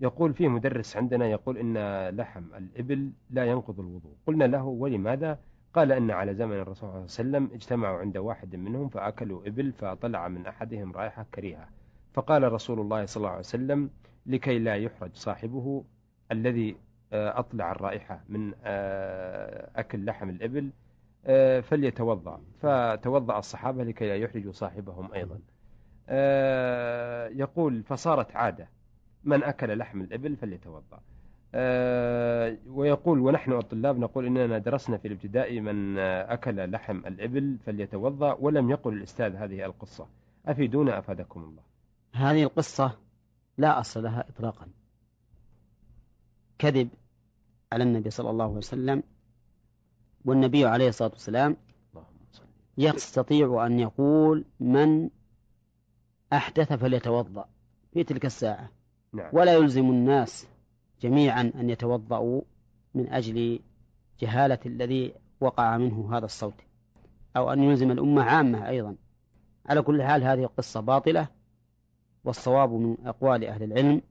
يقول في مدرس عندنا يقول إن لحم الإبل لا ينقض الوضوء قلنا له ولماذا قال أن على زمن الرسول صلى الله عليه وسلم اجتمعوا عند واحد منهم فأكلوا إبل فطلع من أحدهم رائحة كريهة فقال رسول الله صلى الله عليه وسلم لكي لا يحرج صاحبه الذي آه، أطلع الرائحة من آه، أكل لحم الإبل آه، فليتوضأ فتوضأ الصحابة لكي لا يحرجوا صاحبهم أيضا يقول فصارت عادة من أكل لحم الإبل فليتوضأ آه، ويقول ونحن الطلاب نقول إننا درسنا في الابتدائي من أكل لحم الإبل فليتوضأ ولم يقل الأستاذ هذه القصة أفيدونا أفادكم الله هذه القصة لا أصل لها إطلاقا كذب على النبي صلى الله عليه وسلم والنبي عليه الصلاة والسلام يستطيع أن يقول من أحدث فليتوضأ في تلك الساعة نعم. ولا يلزم الناس جميعا أن يتوضأوا من أجل جهالة الذي وقع منه هذا الصوت أو أن يلزم الأمة عامة أيضا على كل حال هذه قصة باطلة والصواب من أقوال أهل العلم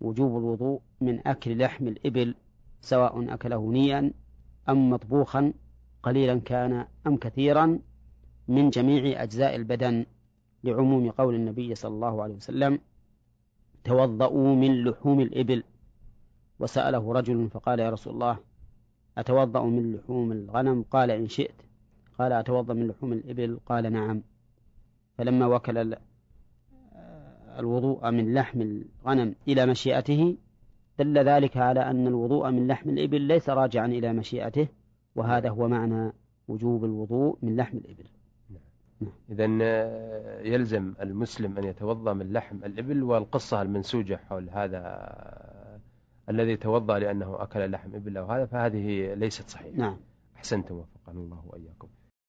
وجوب الوضوء من أكل لحم الإبل سواء أكله نيا أم مطبوخا قليلا كان أم كثيرا من جميع أجزاء البدن لعموم قول النبي صلى الله عليه وسلم توضؤوا من لحوم الإبل وسأله رجل فقال يا رسول الله أتوضأ من لحوم الغنم قال إن شئت قال أتوضأ من لحوم الإبل قال نعم فلما وكل الوضوء من لحم الغنم إلى مشيئته دل ذلك على أن الوضوء من لحم الإبل ليس راجعا إلى مشيئته وهذا هو معنى وجوب الوضوء من لحم الإبل إذا آه، يلزم المسلم أن يتوضأ من لحم الإبل والقصة المنسوجة حول هذا آه، الذي توضأ لأنه أكل لحم إبل أو هذا فهذه ليست صحيحة نعم أحسنتم وفقنا الله وإياكم